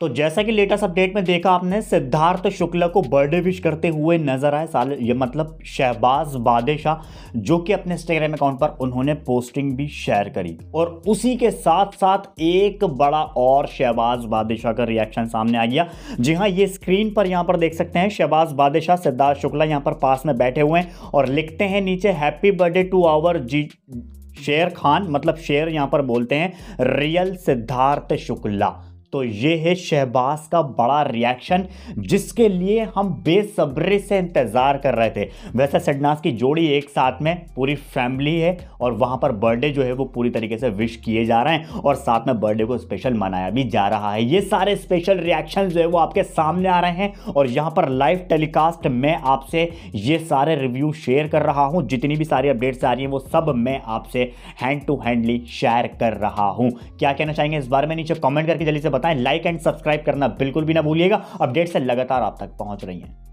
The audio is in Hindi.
तो जैसा कि लेटेस्ट अपडेट में देखा आपने सिद्धार्थ शुक्ला को बर्थडे विश करते हुए नजर आए साल ये मतलब शहबाज बादशाह जो कि अपने इंस्टाग्राम अकाउंट पर उन्होंने पोस्टिंग भी शेयर करी और उसी के साथ साथ एक बड़ा और शहबाज बादशाह का रिएक्शन सामने आ गया जी हाँ ये स्क्रीन पर यहाँ पर देख सकते हैं शहबाज बादशाह सिद्धार्थ शुक्ला यहाँ पर पास में बैठे हुए हैं और लिखते हैं नीचे happy birthday to our ji Sher Khan मतलब शेर यहाँ पर बोलते हैं रियल सिद्धार्थ शुक्ला तो ये है शहबाज का बड़ा रिएक्शन जिसके लिए हम बेसब्री से इंतज़ार कर रहे थे वैसे सडनास की जोड़ी एक साथ में पूरी फैमिली है और वहां पर बर्थडे जो है वो पूरी तरीके से विश किए जा रहे हैं और साथ में बर्थडे को स्पेशल मनाया भी जा रहा है ये सारे स्पेशल रिएक्शन जो है वो आपके सामने आ रहे हैं और यहाँ पर लाइव टेलीकास्ट में आपसे ये सारे रिव्यू शेयर कर रहा हूँ जितनी भी सारी अपडेट्स आ रही हैं वो सब मैं आपसे हैंड टू हैंडली शेयर कर रहा हूँ क्या कहना चाहेंगे इस बारे में नीचे कॉमेंट करके जल्दी से बताएं लाइक एंड सब्सक्राइब करना बिल्कुल भी ना भूलिएगा अपडेट्स लगातार आप तक पहुंच रही हैं